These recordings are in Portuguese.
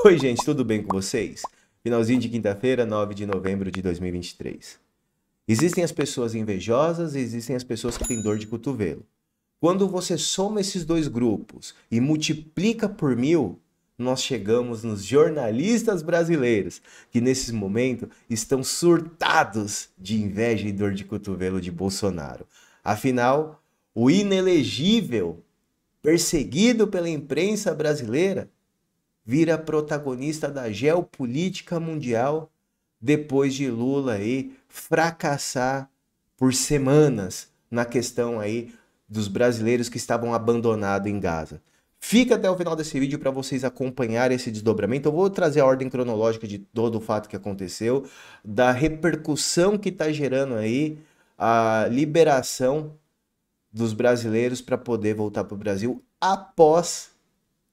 Oi, gente, tudo bem com vocês? Finalzinho de quinta-feira, 9 de novembro de 2023. Existem as pessoas invejosas e existem as pessoas que têm dor de cotovelo. Quando você soma esses dois grupos e multiplica por mil, nós chegamos nos jornalistas brasileiros, que nesse momento estão surtados de inveja e dor de cotovelo de Bolsonaro. Afinal, o inelegível, perseguido pela imprensa brasileira, vira protagonista da geopolítica mundial depois de Lula aí fracassar por semanas na questão aí dos brasileiros que estavam abandonados em Gaza. Fica até o final desse vídeo para vocês acompanharem esse desdobramento. Eu vou trazer a ordem cronológica de todo o fato que aconteceu, da repercussão que está gerando aí a liberação dos brasileiros para poder voltar para o Brasil após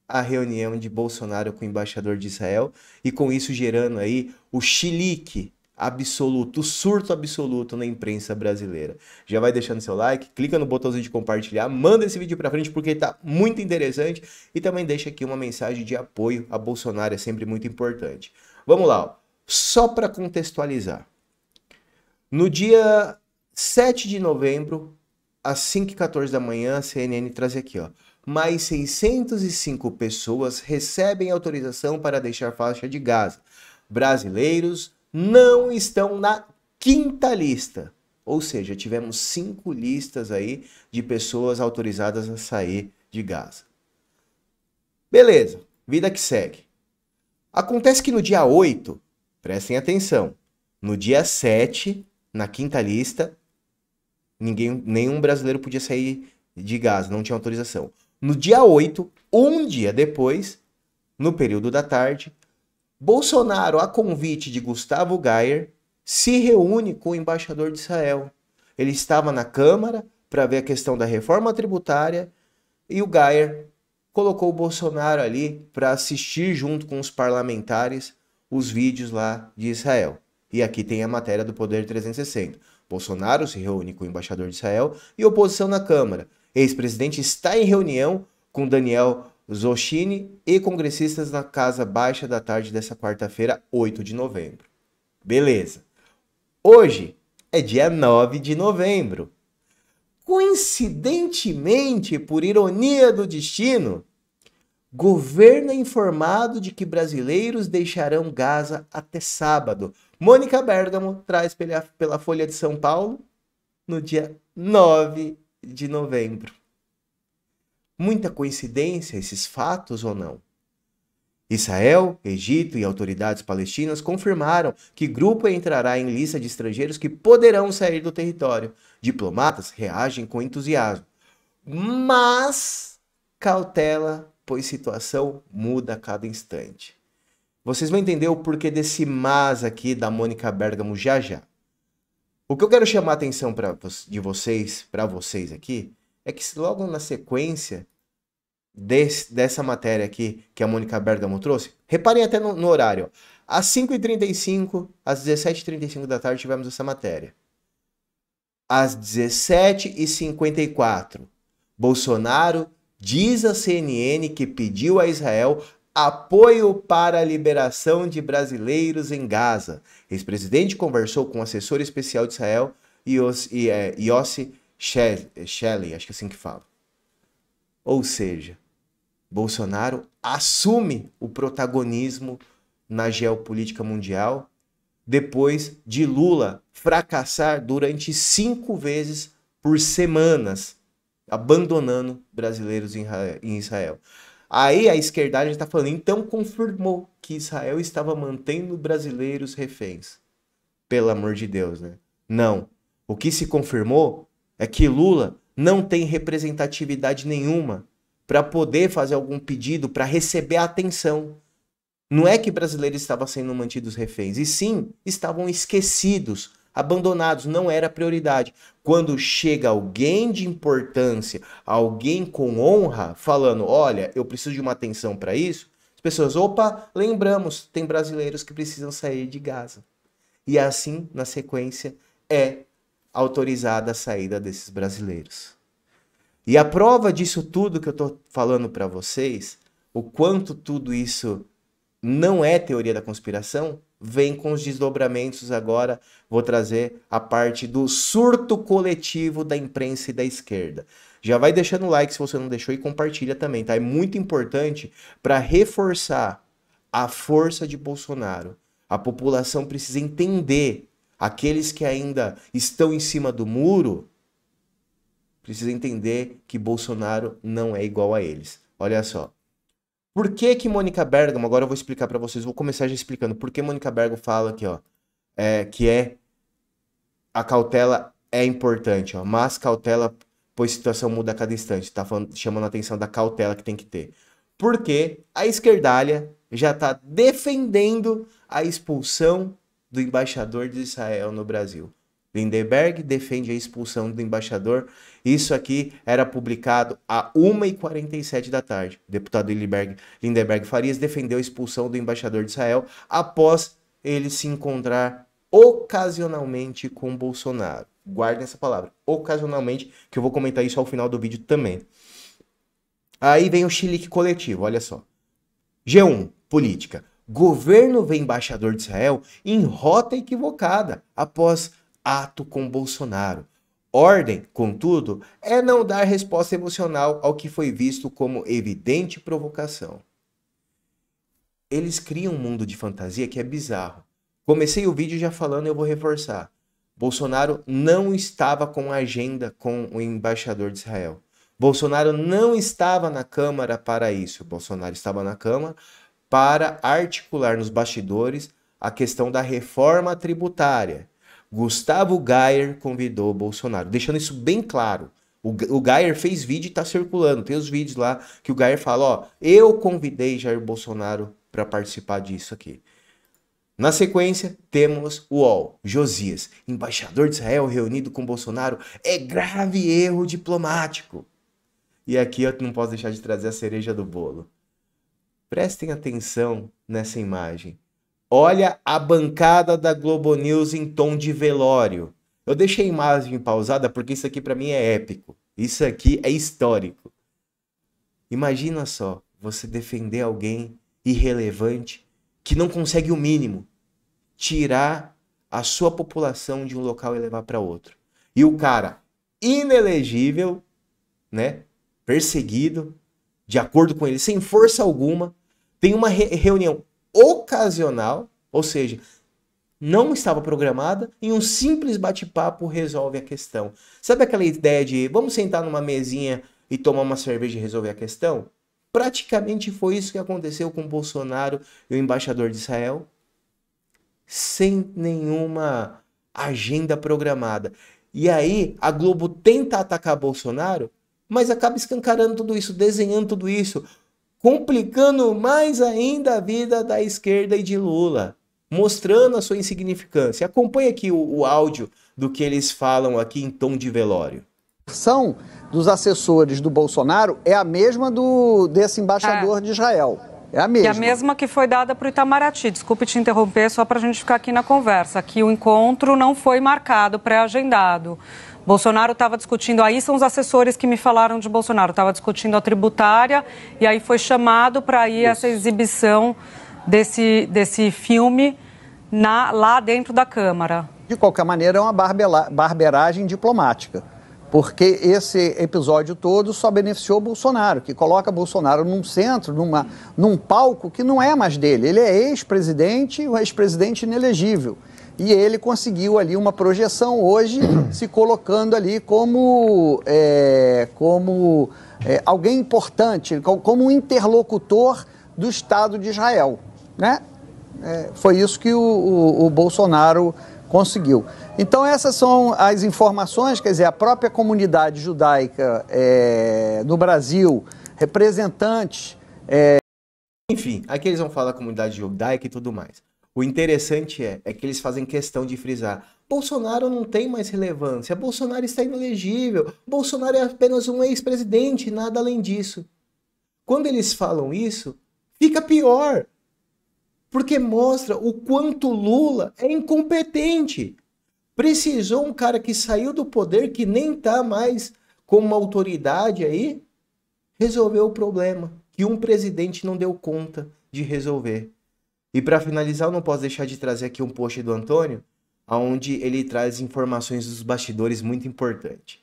a reunião de Bolsonaro com o embaixador de Israel e com isso gerando aí o chilique absoluto, o surto absoluto na imprensa brasileira. Já vai deixando seu like, clica no botãozinho de compartilhar, manda esse vídeo para frente porque tá muito interessante e também deixa aqui uma mensagem de apoio a Bolsonaro, é sempre muito importante. Vamos lá, ó. só para contextualizar. No dia 7 de novembro, às 5h14 da manhã, a CNN traz aqui, ó mais 605 pessoas recebem autorização para deixar faixa de Gaza. Brasileiros não estão na quinta lista. Ou seja, tivemos cinco listas aí de pessoas autorizadas a sair de Gaza. Beleza, vida que segue. Acontece que no dia 8, prestem atenção, no dia 7, na quinta lista, ninguém, nenhum brasileiro podia sair de Gaza, não tinha autorização. No dia 8, um dia depois, no período da tarde, Bolsonaro, a convite de Gustavo Gayer, se reúne com o embaixador de Israel. Ele estava na Câmara para ver a questão da reforma tributária e o Gayer colocou o Bolsonaro ali para assistir junto com os parlamentares os vídeos lá de Israel. E aqui tem a matéria do Poder 360. Bolsonaro se reúne com o embaixador de Israel e oposição na Câmara ex-presidente, está em reunião com Daniel Zoschini e congressistas na Casa Baixa da tarde dessa quarta-feira, 8 de novembro. Beleza. Hoje é dia 9 de novembro. Coincidentemente, por ironia do destino, governo é informado de que brasileiros deixarão Gaza até sábado. Mônica Bergamo traz pela Folha de São Paulo no dia 9 de novembro. Muita coincidência esses fatos ou não? Israel, Egito e autoridades palestinas confirmaram que grupo entrará em lista de estrangeiros que poderão sair do território. Diplomatas reagem com entusiasmo, mas cautela, pois situação muda a cada instante. Vocês vão entender o porquê desse mas aqui da Mônica Bergamo já já. O que eu quero chamar a atenção pra, de vocês, para vocês aqui, é que logo na sequência desse, dessa matéria aqui que a Mônica Bergamo trouxe, reparem até no, no horário. Às 5h35, às 17h35 da tarde tivemos essa matéria. Às 17h54, Bolsonaro diz à CNN que pediu a Israel Apoio para a liberação de brasileiros em Gaza. Ex-presidente conversou com o assessor especial de Israel, é, Yossi, Yossi Shelley, acho que é assim que fala. Ou seja, Bolsonaro assume o protagonismo na geopolítica mundial depois de Lula fracassar durante cinco vezes por semanas, abandonando brasileiros em Israel. Aí a esquerdagem está falando, então confirmou que Israel estava mantendo brasileiros reféns. Pelo amor de Deus, né? Não. O que se confirmou é que Lula não tem representatividade nenhuma para poder fazer algum pedido para receber atenção. Não é que brasileiros estavam sendo mantidos reféns, e sim estavam esquecidos abandonados, não era prioridade. Quando chega alguém de importância, alguém com honra, falando: olha, eu preciso de uma atenção para isso, as pessoas, opa, lembramos, tem brasileiros que precisam sair de Gaza. E assim, na sequência, é autorizada a saída desses brasileiros. E a prova disso tudo que eu estou falando para vocês, o quanto tudo isso não é teoria da conspiração, vem com os desdobramentos agora. Vou trazer a parte do surto coletivo da imprensa e da esquerda. Já vai deixando o like se você não deixou e compartilha também, tá? É muito importante para reforçar a força de Bolsonaro. A população precisa entender. Aqueles que ainda estão em cima do muro precisa entender que Bolsonaro não é igual a eles. Olha só. Por que que Mônica Bergamo, agora eu vou explicar para vocês, vou começar já explicando por que Mônica Bergamo fala aqui, ó, é, que é a cautela é importante, ó, mas cautela, pois situação muda a cada instante, tá falando, chamando a atenção da cautela que tem que ter. Porque a esquerdalha já tá defendendo a expulsão do embaixador de Israel no Brasil. Lindenberg defende a expulsão do embaixador. Isso aqui era publicado a 1h47 da tarde. O deputado Lindenberg, Lindenberg Farias defendeu a expulsão do embaixador de Israel após ele se encontrar ocasionalmente com Bolsonaro. Guarde essa palavra, ocasionalmente, que eu vou comentar isso ao final do vídeo também. Aí vem o chilique coletivo, olha só. G1, política. Governo vê embaixador de Israel em rota equivocada após ato com Bolsonaro. Ordem, contudo, é não dar resposta emocional ao que foi visto como evidente provocação. Eles criam um mundo de fantasia que é bizarro. Comecei o vídeo já falando, eu vou reforçar. Bolsonaro não estava com agenda com o embaixador de Israel. Bolsonaro não estava na Câmara para isso. Bolsonaro estava na Câmara para articular nos bastidores a questão da reforma tributária. Gustavo Gayer convidou Bolsonaro. Deixando isso bem claro. O, o Gayer fez vídeo e tá circulando. Tem os vídeos lá que o Gayer fala, ó, eu convidei Jair Bolsonaro para participar disso aqui. Na sequência, temos o UOL, Josias, embaixador de Israel reunido com Bolsonaro, é grave erro diplomático. E aqui eu não posso deixar de trazer a cereja do bolo. Prestem atenção nessa imagem. Olha a bancada da Globo News em tom de velório. Eu deixei a imagem pausada porque isso aqui para mim é épico. Isso aqui é histórico. Imagina só você defender alguém irrelevante que não consegue o mínimo, tirar a sua população de um local e levar para outro. E o cara inelegível, né, perseguido, de acordo com ele, sem força alguma, tem uma re reunião ocasional, ou seja, não estava programada, em um simples bate-papo resolve a questão. Sabe aquela ideia de vamos sentar numa mesinha e tomar uma cerveja e resolver a questão? Praticamente foi isso que aconteceu com Bolsonaro e o embaixador de Israel, sem nenhuma agenda programada. E aí a Globo tenta atacar Bolsonaro, mas acaba escancarando tudo isso, desenhando tudo isso, complicando mais ainda a vida da esquerda e de Lula, mostrando a sua insignificância. Acompanhe aqui o, o áudio do que eles falam aqui em tom de velório. São dos assessores do Bolsonaro é a mesma do desse embaixador é. de Israel. É a mesma. E a mesma que foi dada para o Itamaraty. Desculpe te interromper, só para a gente ficar aqui na conversa, que o encontro não foi marcado, pré-agendado. Bolsonaro estava discutindo, aí são os assessores que me falaram de Bolsonaro, estava discutindo a tributária e aí foi chamado para ir Isso. essa exibição desse, desse filme na, lá dentro da Câmara. De qualquer maneira, é uma barbela, barberagem diplomática, porque esse episódio todo só beneficiou Bolsonaro, que coloca Bolsonaro num centro, numa, num palco que não é mais dele. Ele é ex-presidente, um ex-presidente inelegível. E ele conseguiu ali uma projeção hoje, se colocando ali como, é, como é, alguém importante, como um interlocutor do Estado de Israel. Né? É, foi isso que o, o, o Bolsonaro conseguiu. Então essas são as informações, quer dizer, a própria comunidade judaica é, no Brasil, representantes. É... Enfim, aqui eles vão falar da comunidade judaica e tudo mais. O interessante é, é que eles fazem questão de frisar. Bolsonaro não tem mais relevância, Bolsonaro está inelegível, Bolsonaro é apenas um ex-presidente, nada além disso. Quando eles falam isso, fica pior, porque mostra o quanto Lula é incompetente. Precisou um cara que saiu do poder, que nem está mais como autoridade aí, resolver o problema que um presidente não deu conta de resolver. E para finalizar, eu não posso deixar de trazer aqui um post do Antônio, onde ele traz informações dos bastidores muito importante.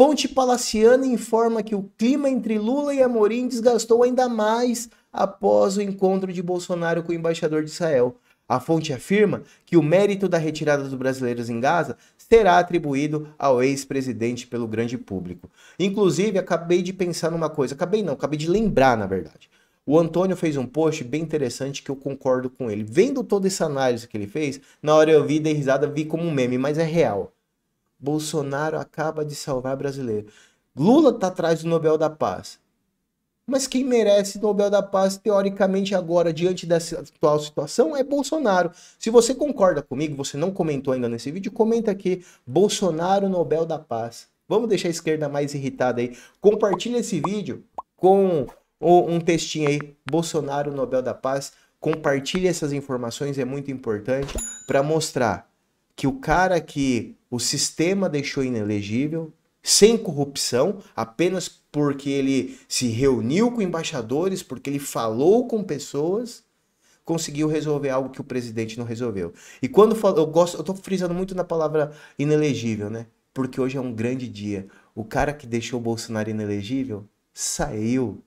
Fonte palaciana informa que o clima entre Lula e Amorim desgastou ainda mais após o encontro de Bolsonaro com o embaixador de Israel. A fonte afirma que o mérito da retirada dos brasileiros em Gaza será atribuído ao ex-presidente pelo grande público. Inclusive, acabei de pensar numa coisa, acabei não, acabei de lembrar, na verdade. O Antônio fez um post bem interessante que eu concordo com ele. Vendo toda essa análise que ele fez, na hora eu vi, dei risada, vi como um meme, mas é real. Bolsonaro acaba de salvar brasileiro. Lula tá atrás do Nobel da Paz. Mas quem merece Nobel da Paz, teoricamente, agora, diante dessa atual situação, é Bolsonaro. Se você concorda comigo, você não comentou ainda nesse vídeo, comenta aqui: Bolsonaro Nobel da Paz. Vamos deixar a esquerda mais irritada aí. Compartilha esse vídeo com ou um textinho aí, Bolsonaro Nobel da Paz, compartilhe essas informações, é muito importante para mostrar que o cara que o sistema deixou inelegível, sem corrupção, apenas porque ele se reuniu com embaixadores, porque ele falou com pessoas, conseguiu resolver algo que o presidente não resolveu. E quando falo, eu gosto, eu tô frisando muito na palavra inelegível, né? Porque hoje é um grande dia. O cara que deixou o Bolsonaro inelegível saiu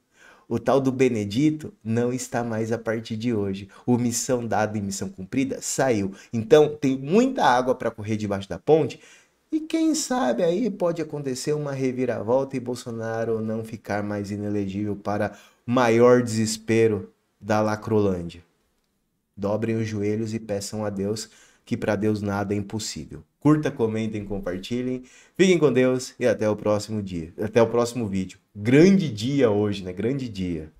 o tal do Benedito não está mais a partir de hoje. O Missão Dada e Missão Cumprida saiu. Então, tem muita água para correr debaixo da ponte. E quem sabe aí pode acontecer uma reviravolta e Bolsonaro não ficar mais inelegível para maior desespero da Lacrolândia. Dobrem os joelhos e peçam a Deus que para Deus nada é impossível. Curta, comentem, compartilhem. Fiquem com Deus e até o próximo dia, até o próximo vídeo grande dia hoje, né? Grande dia.